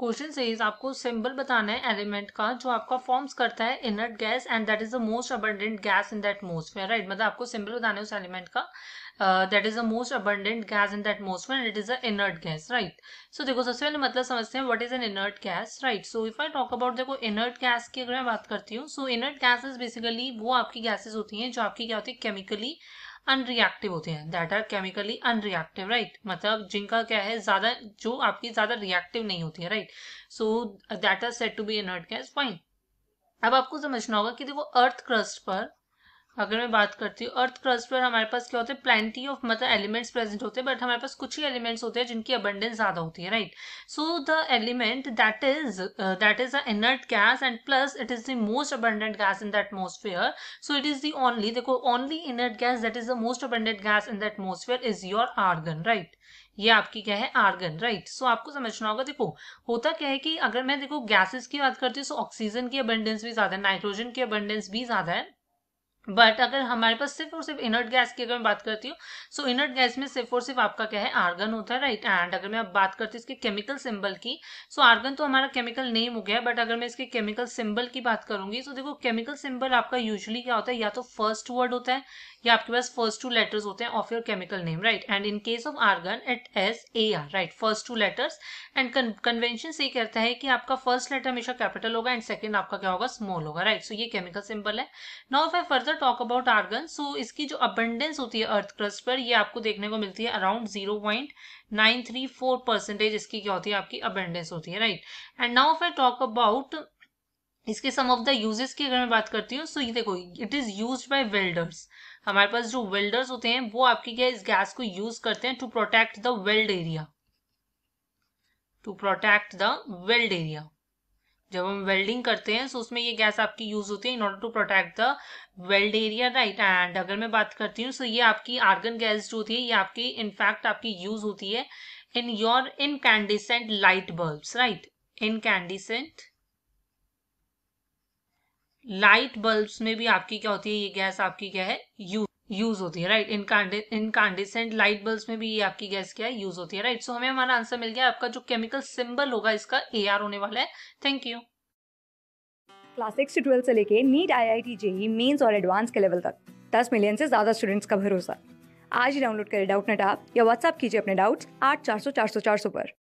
question is आपको symbol बताना है एलिमेंट का जो आपका फॉर्म्स करता है inert gas and that is the most abundant gas in the atmosphere right मतलब आपको सिंबल बताना है उस एलिमेंट का that is the most abundant gas in that the atmosphere it is a inert gas right so देखो सबसे पहले मतलब समझते हैं what is an inert gas right so if I talk about देखो इनर्ट गैस की अगर मैं बात करती हूँ सो इनर्ट गैसेज बेसिकली वो आपकी गैसेज होती हैं जो आपकी क्या होती है केमिकली अनरिएक्टिव होते हैं that are chemically unreactive right मतलब जिनका क्या है ज़्यादा जो आपकी ज़्यादा रिएक्टिव नहीं होती है right so that are set to be inert gas fine अब आपको समझना होगा कि देखो अर्थ क्रस्ट पर अगर मैं बात करती हूँ अर्थ क्रस्ट पर हमारे पास क्या होते हैं प्लेंटी ऑफ मतलब एलिमेंट्स प्रेजेंट होते हैं बट हमारे पास कुछ ही एलिमेंट्स होते हैं जिनकी अबंडेंस ज्यादा होती है right so the element that is that is a inert gas and plus it is the most abundant gas in the atmosphere so it is the only देखो only inert gas that is the most abundant gas in the atmosphere is your argon right ये आपकी क्या है argon right so आपको समझना होगा देखो होता क्या है कि अगर मैं देखो गैसेस की बात करती हूँ सो ऑक्सीजन की अबंडेंस भी ज्यादा है नाइट्रोजन की अबंडेंस भी ज्यादा है बट अगर हमारे पास सिर्फ और सिर्फ इनर्ट गैस की अगर मैं बात करती हूँ सो इनर्ट गैस में सिर्फ और सिर्फ आपका क्या है आर्गन होता है राइट एंड अगर मैं बात करती हूँ इसके केमिकल सिंबल की सो so आर्गन तो हमारा केमिकल नेम हो गया बट अगर मैं इसके केमिकल सिंबल की बात करूंगी तो so देखो केमिकल सिंबल आपका यूजली क्या होता है या तो फर्स्ट वर्ड होता है या आपके पास फर्स्ट टू लेटर्स होते हैं of your chemical name right and in case of argon it's A R right first two letters and convention से कहता है कि आपका फर्स्ट लेटर हमेशा कैपिटल होगा एंड सेकेंड आपका क्या होगा स्मॉल होगा राइट सो ये केमिकल सिंबल है now if I further talk about argon so इसकी जो अबेंडेंस होती है अर्थ क्रस्ट पर ये आपको देखने को मिलती है around zero point nine three four percentage इसकी क्या होती है आपकी अबेंडेंस होती है right and now if talk about इसके सम ऑफ द यूजेस की अगर मैं बात करती हूँ सो ये देखो it is use by welders हमारे पास जो वेल्डर्स होते हैं वो आपकी क्या इस गैस को यूज करते हैं to protect the weld area to protect the weld area जब हम वेल्डिंग करते हैं सो तो उसमें ये गैस आपकी यूज होती है in order to protect the weld area right and अगर मैं बात करती हूँ सो तो ये आपकी आर्गन गैस जो होती है ये आपकी इनफैक्ट आपकी यूज होती है in your incandescent light bulbs right incandescent light bulbs में भी आपकी क्या होती है ये गैस आपकी क्या है यूज यूज होती है राइट इनकांडेसेंट लाइट बल्ब में भी ये आपकी गैस क्या है यूज होती है राइट सो हमें हमारा आंसर मिल गया आपका जो केमिकल सिंबल होगा इसका ए होने वाला है थैंक यू क्लास सिक्स से ट्वेल्थ से लेके NEET I I T JEE mains और एडवांस के लेवल तक दस मिलियन से ज्यादा स्टूडेंट्स का भरोसा आज ही डाउनलोड करें डाउट नेट आप या व्हाट्सअप कीजिए अपने डाउट्स आठ चार सौ चार सौ चार सौ पर